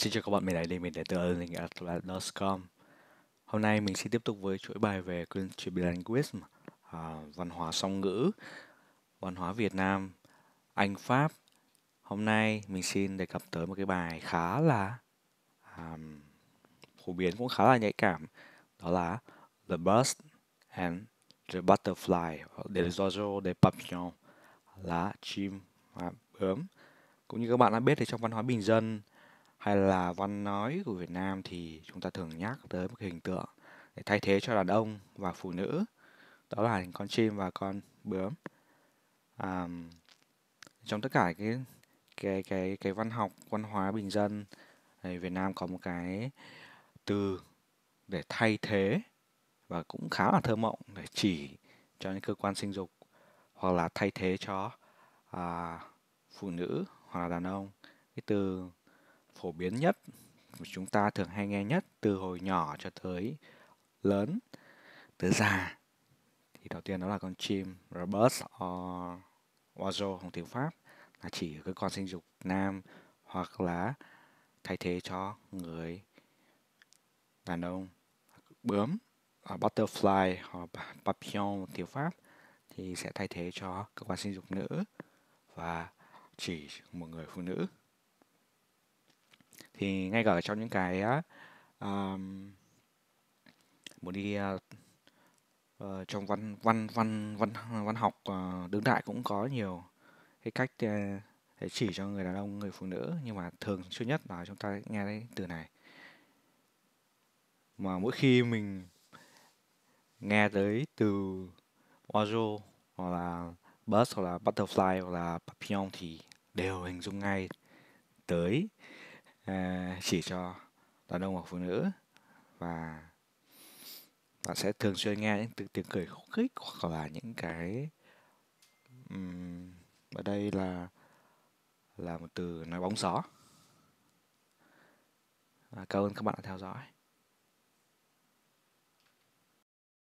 Xin chào các bạn, mình là Đình, mình là từ learning.atlas.com Hôm nay mình sẽ tiếp tục với chuỗi bài về Cultural Languism, à, văn hóa song ngữ, văn hóa Việt Nam, Anh Pháp. Hôm nay mình xin đề cập tới một cái bài khá là um, phổ biến cũng khá là nhạy cảm, đó là The Bus and the Butterfly, des oiseaux des papillons, là chim và bướm. Cũng như các bạn đã biết thì trong văn hóa bình dân, hay là văn nói của Việt Nam thì chúng ta thường nhắc tới một hình tượng để thay thế cho đàn ông và phụ nữ đó là con chim và con bướm à, trong tất cả cái cái cái cái văn học văn hóa bình dân thì Việt Nam có một cái từ để thay thế và cũng khá là thơ mộng để chỉ cho những cơ quan sinh dục hoặc là thay thế cho à, phụ nữ hoặc là đàn ông cái từ phổ biến nhất mà chúng ta thường hay nghe nhất từ hồi nhỏ cho tới lớn tới già thì đầu tiên đó là con chim robust or oiseau trong tiếng pháp là chỉ cái con sinh dục nam hoặc là thay thế cho người đàn ông bướm butterfly hoặc papillon tiếng pháp thì sẽ thay thế cho cơ quan sinh dục nữ và chỉ một người phụ nữ thì ngay cả trong những cái uh, muốn đi uh, trong văn văn văn văn văn học uh, đương đại cũng có nhiều cái cách uh, để chỉ cho người đàn ông người phụ nữ nhưng mà thường xuyên nhất là chúng ta nghe thấy từ này mà mỗi khi mình nghe tới từ ojo hoặc là bus hoặc là butterfly hoặc là papillon thì đều hình dung ngay tới Ờ, chỉ cho đàn ông hoặc phụ nữ và bạn sẽ thường xuyên nghe những tiếng cười khúc khích hoặc là những cái um, ở đây là là một từ nói bóng gió và cảm ơn các bạn đã theo dõi